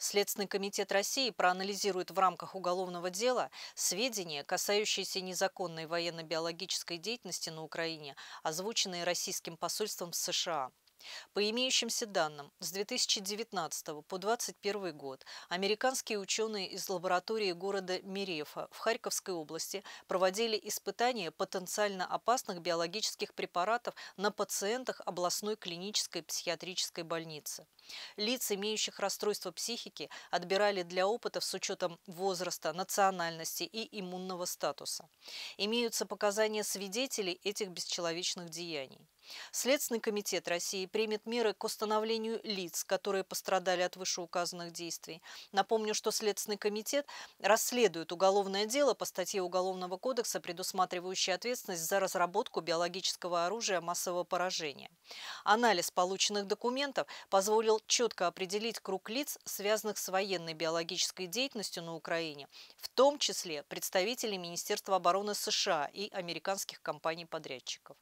Следственный комитет России проанализирует в рамках уголовного дела сведения, касающиеся незаконной военно-биологической деятельности на Украине, озвученные российским посольством в США. По имеющимся данным, с 2019 по 2021 год американские ученые из лаборатории города Мерефа в Харьковской области проводили испытания потенциально опасных биологических препаратов на пациентах областной клинической психиатрической больницы. Лиц, имеющих расстройство психики, отбирали для опытов с учетом возраста, национальности и иммунного статуса. Имеются показания свидетелей этих бесчеловечных деяний. Следственный комитет России примет меры к установлению лиц, которые пострадали от вышеуказанных действий. Напомню, что Следственный комитет расследует уголовное дело по статье Уголовного кодекса, предусматривающей ответственность за разработку биологического оружия массового поражения. Анализ полученных документов позволил четко определить круг лиц, связанных с военной биологической деятельностью на Украине, в том числе представителей Министерства обороны США и американских компаний-подрядчиков.